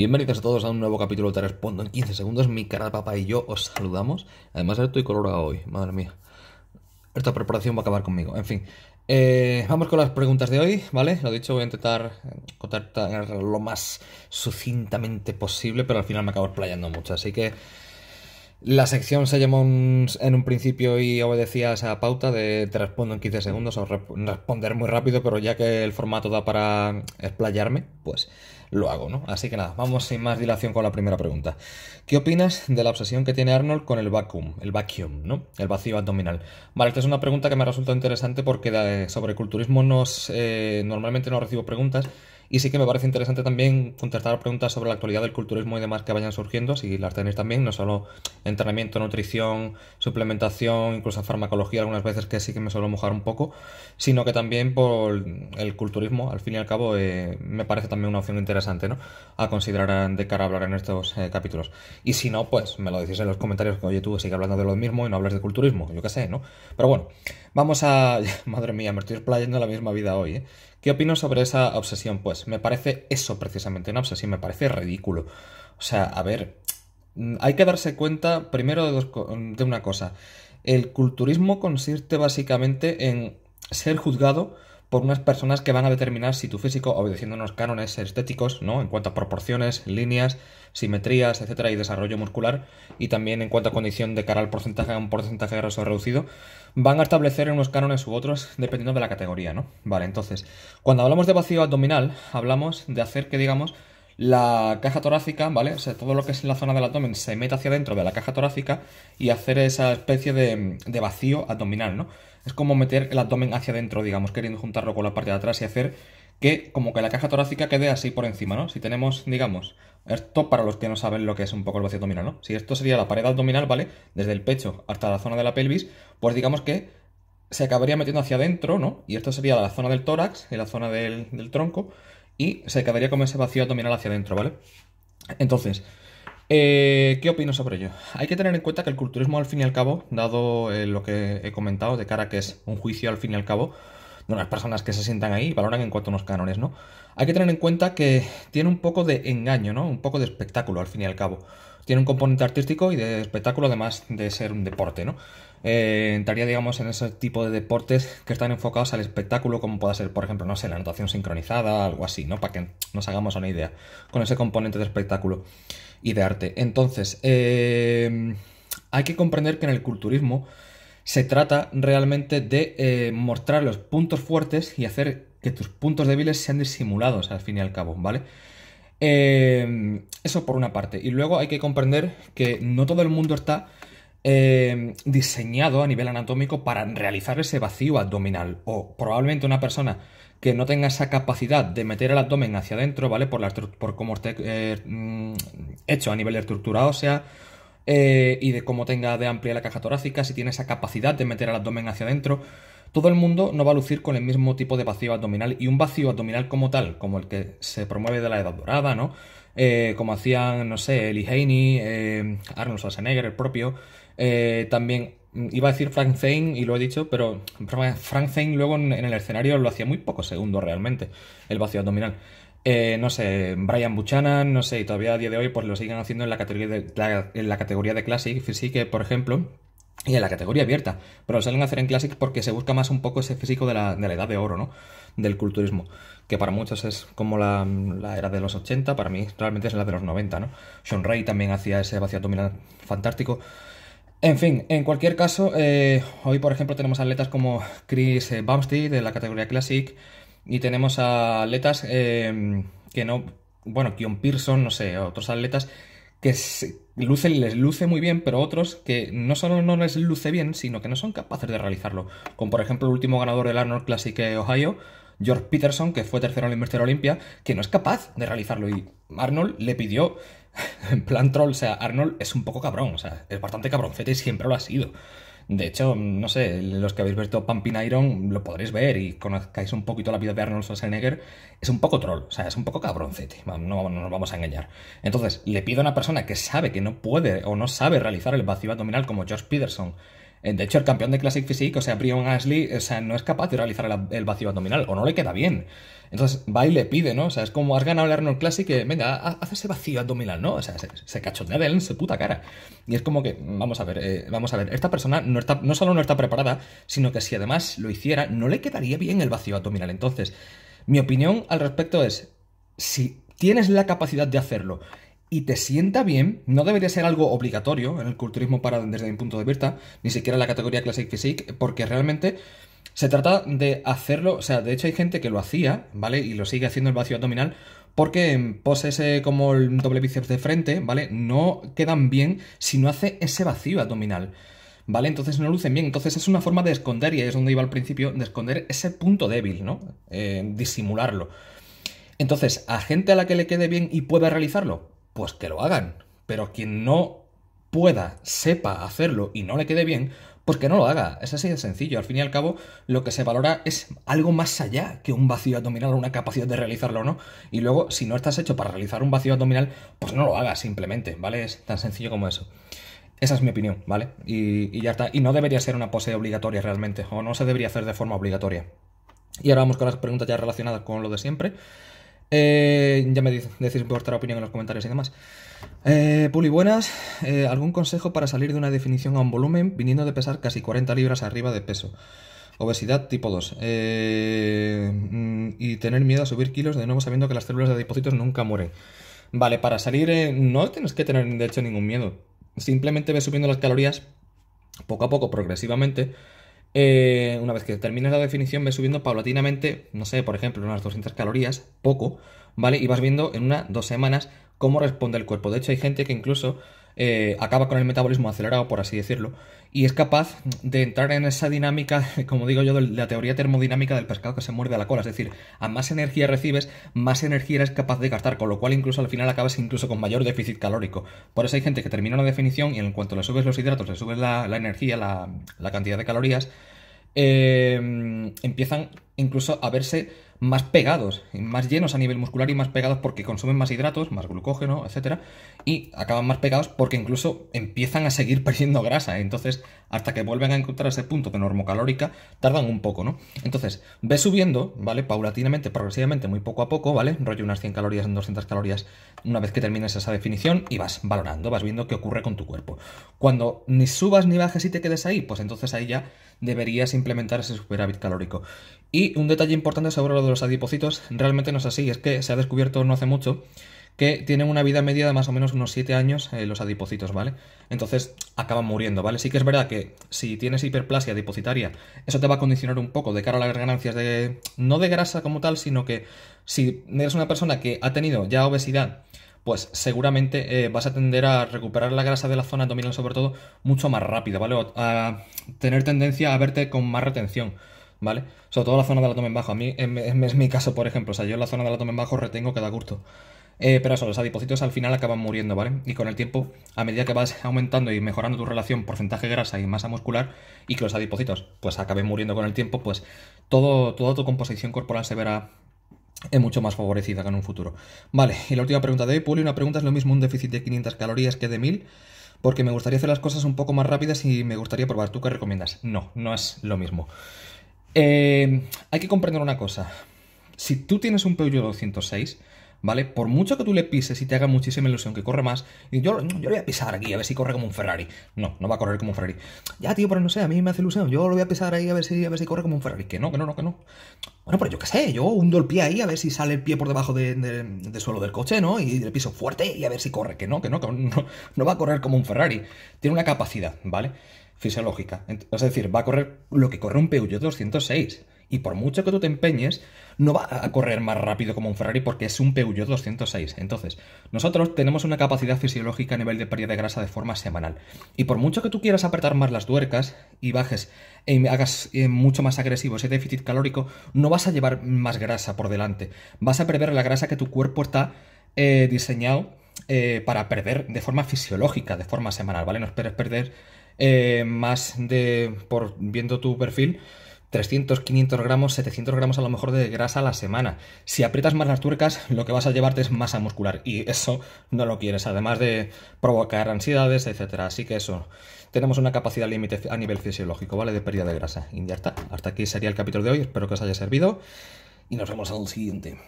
Bienvenidos a todos a un nuevo capítulo Te Respondo en 15 segundos. Mi canal papá y yo os saludamos. Además, estoy colorado hoy, madre mía. Esta preparación va a acabar conmigo. En fin, eh, vamos con las preguntas de hoy, ¿vale? Lo dicho, voy a intentar contar lo más sucintamente posible, pero al final me acabo explayando mucho. Así que la sección se llamó en un principio y obedecía a esa pauta de te respondo en 15 segundos o responder muy rápido, pero ya que el formato da para explayarme, pues lo hago, ¿no? Así que nada, vamos sin más dilación con la primera pregunta. ¿Qué opinas de la obsesión que tiene Arnold con el vacuum, el vacuum, ¿no? El vacío abdominal. Vale, esta es una pregunta que me resulta interesante porque eh, sobre culturismo nos, eh, normalmente no recibo preguntas y sí que me parece interesante también contestar preguntas sobre la actualidad del culturismo y demás que vayan surgiendo, si las tenéis también, no solo entrenamiento, nutrición, suplementación, incluso farmacología, algunas veces que sí que me suelo mojar un poco, sino que también por el culturismo, al fin y al cabo, eh, me parece también una opción interesante, ¿no? A considerar de cara a hablar en estos eh, capítulos. Y si no, pues me lo decís en los comentarios, que oye tú sigue hablando de lo mismo y no hablas de culturismo, yo qué sé, ¿no? Pero bueno, vamos a... Madre mía, me estoy explayando la misma vida hoy, ¿eh? ¿Qué opino sobre esa obsesión? Pues me parece eso precisamente una obsesión, me parece ridículo. O sea, a ver, hay que darse cuenta primero de, de una cosa. El culturismo consiste básicamente en ser juzgado por unas personas que van a determinar si tu físico, obedeciendo unos cánones estéticos, ¿no? En cuanto a proporciones, líneas, simetrías, etcétera, y desarrollo muscular, y también en cuanto a condición de cara al porcentaje a un porcentaje de graso reducido, van a establecer unos cánones u otros dependiendo de la categoría, ¿no? Vale, entonces, cuando hablamos de vacío abdominal, hablamos de hacer que, digamos, la caja torácica, ¿vale? O sea, todo lo que es la zona del abdomen se mete hacia dentro de la caja torácica y hacer esa especie de, vacío abdominal, ¿no? Es como meter el abdomen hacia adentro, digamos, queriendo juntarlo con la parte de atrás y hacer que como que la caja torácica quede así por encima, ¿no? Si tenemos, digamos, esto para los que no saben lo que es un poco el vacío abdominal, ¿no? Si esto sería la pared abdominal, ¿vale? Desde el pecho hasta la zona de la pelvis, pues digamos que se acabaría metiendo hacia adentro, ¿no? Y esto sería la zona del tórax y la zona del, del tronco y se quedaría como ese vacío abdominal hacia adentro, ¿vale? Entonces, eh, ¿qué opino sobre ello? Hay que tener en cuenta que el culturismo, al fin y al cabo, dado eh, lo que he comentado, de cara que es un juicio al fin y al cabo, de unas personas que se sientan ahí y valoran en cuanto a unos cánones, ¿no? Hay que tener en cuenta que tiene un poco de engaño, ¿no? Un poco de espectáculo, al fin y al cabo. Tiene un componente artístico y de espectáculo, además de ser un deporte, ¿no? Eh, entraría, digamos, en ese tipo de deportes que están enfocados al espectáculo, como pueda ser, por ejemplo, no sé, la anotación sincronizada, algo así, ¿no? Para que nos hagamos una idea, con ese componente de espectáculo y de arte. Entonces, eh, hay que comprender que en el culturismo se trata realmente de eh, mostrar los puntos fuertes y hacer que tus puntos débiles sean disimulados al fin y al cabo, ¿vale? eso por una parte. Y luego hay que comprender que no todo el mundo está Em, diseñado a nivel anatómico para realizar ese vacío abdominal. O probablemente una persona que no tenga esa capacidad de meter el abdomen hacia adentro, ¿vale? Por, por cómo esté eh, mm, hecho a nivel de estructura ósea. Eh, y de cómo tenga de amplia la caja torácica, si tiene esa capacidad de meter el abdomen hacia adentro, todo el mundo no va a lucir con el mismo tipo de vacío abdominal y un vacío abdominal como tal, como el que se promueve de la Edad Dorada, ¿no? Eh, como hacían, no sé, Eli Haney, Arnold Schwarzenegger, el propio, eh, también iba a decir Frank Zane y lo he dicho, pero Frank Zane luego en, el escenario lo hacía muy poco segundo realmente, el vacío abdominal. Eh, no sé, Brian Buchanan, no sé, y todavía a día de hoy pues lo siguen haciendo en la categoría de, en la categoría de Classic que por ejemplo, y en la categoría abierta, pero lo suelen hacer en Classic porque se busca más un poco ese físico de la, de la edad de oro, ¿no? Del culturismo, que para muchos es como la, era de los 80, para mí realmente es la de los 90, ¿no? Sean Ray también hacía ese vacío abdominal fantástico. En fin, en cualquier caso, eh, hoy por ejemplo tenemos atletas como Chris eh, Bumstead de la categoría Classic y tenemos atletas em, que no, bueno, Kion Pearson, no sé, otros atletas que les luce muy bien, pero otros que no solo no les luce bien, sino que no son capaces de realizarlo. Como por ejemplo el último ganador del Arnold Classic eh, Ohio, George Peterson, que fue tercero en el Mister Olimpia, que no es capaz de realizarlo y Arnold le pidió en plan troll, o sea, Arnold es un poco cabrón, o sea, es bastante cabroncete y siempre lo ha sido. De hecho, no sé, los que habéis visto Pumping Iron lo podréis ver y conozcáis un poquito la vida de Arnold Schwarzenegger. Es un poco troll, o sea, es un poco cabroncete, no, no, nos vamos a engañar. Entonces, le pido a una persona que sabe que no puede o no sabe realizar el vacío abdominal como George Peterson eh, de hecho, el campeón de Classic Physique, o sea, Brion Ashley, o sea, no es capaz de realizar el, vacío abdominal o no le queda bien. Entonces va y le pide, ¿no? O sea, es como has ganado el Arnold Classic, eh, venga, haz ese vacío abdominal, ¿no? O sea, se, se de él en su puta cara. Y es como que, vamos a ver, eh, vamos a ver, esta persona no, está, no solo no está preparada, sino que si además lo hiciera, no le quedaría bien el vacío abdominal. Entonces, mi opinión al respecto es, si tienes la capacidad de hacerlo y te sienta bien, no debería ser algo obligatorio en el culturismo para desde mi punto de vista, ni siquiera en la categoría Classic Physique, porque realmente se trata de hacerlo, o sea, de hecho hay gente que lo hacía, ¿vale? Y lo sigue haciendo el vacío abdominal porque poses eh, como el doble bíceps de frente, ¿vale? No quedan bien si no hace ese vacío abdominal. ¿vale? Entonces no lucen bien. Entonces es una forma de esconder, y es donde iba al principio, de esconder ese punto débil, ¿no? Eh, disimularlo. Entonces, ¿a gente a la que le quede bien y pueda realizarlo? pues que lo hagan. Pero quien no pueda, sepa hacerlo y no le quede bien, pues que no lo haga. Es así de sencillo. Al fin y al cabo, lo que se valora es algo más allá que un vacío abdominal o una capacidad de realizarlo o no. Y luego, si no estás hecho para realizar un vacío abdominal, pues no lo hagas simplemente, ¿vale? Es tan sencillo como eso. Esa es mi opinión, ¿vale? Y, ya está. Y no debería ser una pose obligatoria realmente, o no se debería hacer de forma obligatoria. Y ahora vamos con las preguntas ya relacionadas con lo de siempre. Eh, ya me decís vuestra opinión en los comentarios y demás. Eh, Puli, buenas. Eh, ¿Algún consejo para salir de una definición a un volumen viniendo de pesar casi 40 libras arriba de peso? Obesidad tipo 2. Eh, mm, y tener miedo a subir kilos de nuevo sabiendo que las células de adipocitos nunca mueren. Vale, para salir no tienes que tener de hecho ningún miedo. Simplemente ves subiendo las calorías poco a poco, progresivamente eh, una vez que terminas la definición, ves subiendo paulatinamente, no sé, por ejemplo, unas 200 calorías, poco, ¿vale? Y vas viendo en una, dos semanas cómo responde el cuerpo. De hecho, hay gente que incluso eh, acaba con el metabolismo acelerado, por así decirlo, y es capaz de entrar en esa dinámica, como digo yo, de la teoría termodinámica del pescado que se muerde a la cola, es decir, a más energía recibes, más energía eres capaz de gastar, con lo cual incluso al final acabas incluso con mayor déficit calórico. Por eso hay gente que termina la definición y en cuanto le subes los hidratos, le subes la, energía, la cantidad de calorías, Em, empiezan incluso a verse más pegados, más llenos a nivel muscular y más pegados porque consumen más hidratos, más glucógeno, etc. Y acaban más pegados porque incluso empiezan a seguir perdiendo grasa. Entonces, hasta que vuelven a encontrar ese punto de normocalórica, tardan un poco, ¿no? Entonces, ves subiendo, ¿vale? Paulatinamente, progresivamente, muy poco a poco, ¿vale? Rollo unas 100 calorías en 200 calorías una vez que termines esa definición y vas valorando, vas viendo qué ocurre con tu cuerpo. Cuando ni subas ni bajes y te quedes ahí, pues entonces ahí ya deberías implementar ese superávit calórico. Y un detalle importante sobre lo de los adipocitos, realmente no es así, es que se ha descubierto no hace mucho que tienen una vida media de más o menos unos 7 años eh, los adipocitos, ¿vale? Entonces acaban muriendo, ¿vale? Sí que es verdad que si tienes hiperplasia adipocitaria, eso te va a condicionar un poco de cara a las ganancias de... no de grasa como tal, sino que si eres una persona que ha tenido ya obesidad, pues seguramente eh, vas a tender a recuperar la grasa de la zona abdominal sobre todo mucho más rápido, ¿vale? O a tener tendencia a verte con más retención. ¿Vale? Sobre todo la zona del abdomen bajo. A mí es mi caso, por ejemplo. O sea, yo en la zona del abdomen bajo retengo cada gusto. Eh, pero eso, los adipocitos al final acaban muriendo, ¿vale? Y con el tiempo, a medida que vas aumentando y mejorando tu relación porcentaje grasa y masa muscular, y que los adipocitos pues acaben muriendo con el tiempo, pues todo, toda tu composición corporal se verá es mucho más favorecida que en un futuro. Vale, y la última pregunta de hoy, Puli, una pregunta es lo mismo un déficit de 500 calorías que de 1000, porque me gustaría hacer las cosas un poco más rápidas y me gustaría probar. ¿Tú qué recomiendas? No, no es lo mismo. Eh, hay que comprender una cosa. Si tú tienes un Peugeot 206, ¿vale? Por mucho que tú le pises y te haga muchísima ilusión que corre más, yo, yo voy a pisar aquí, a ver si corre como un Ferrari. No, no va a correr como un Ferrari. Ya, tío, pero no sé, a mí me hace ilusión. Yo lo voy a pisar ahí a ver si, a ver si corre como un Ferrari. Que no, que no, que no. Bueno, pero yo qué sé, yo hundo el pie ahí a ver si sale el pie por debajo del suelo del coche, ¿no? Y le piso fuerte y a ver si corre. Que no, que no, que no, no va a correr como un Ferrari. Tiene una capacidad, ¿vale? Fisiológica. Es decir, va a correr lo que corre un Peugeot 206. Y por mucho que tú te empeñes, no va a correr más rápido como un Ferrari porque es un Peugeot 206. Entonces, nosotros tenemos una capacidad fisiológica a nivel de pérdida de grasa de forma semanal. Y por mucho que tú quieras apretar más las duercas y bajes y hagas eh, mucho más agresivo ese déficit calórico, no vas a llevar más grasa por delante. Vas a perder la grasa que tu cuerpo está eh, diseñado eh, para perder de forma fisiológica, de forma semanal, ¿vale? No esperes perder más de, por viendo tu perfil, 300, 500 gramos, 700 gramos a lo mejor de grasa a la semana. Si aprietas más las tuercas, lo que vas a llevarte es masa muscular y eso no lo quieres, además de provocar ansiedades, etcétera. Así que eso, tenemos una capacidad límite a nivel fisiológico, ¿vale? De pérdida de grasa. Y Hasta aquí sería el capítulo de hoy, espero que os haya servido y nos vemos al siguiente.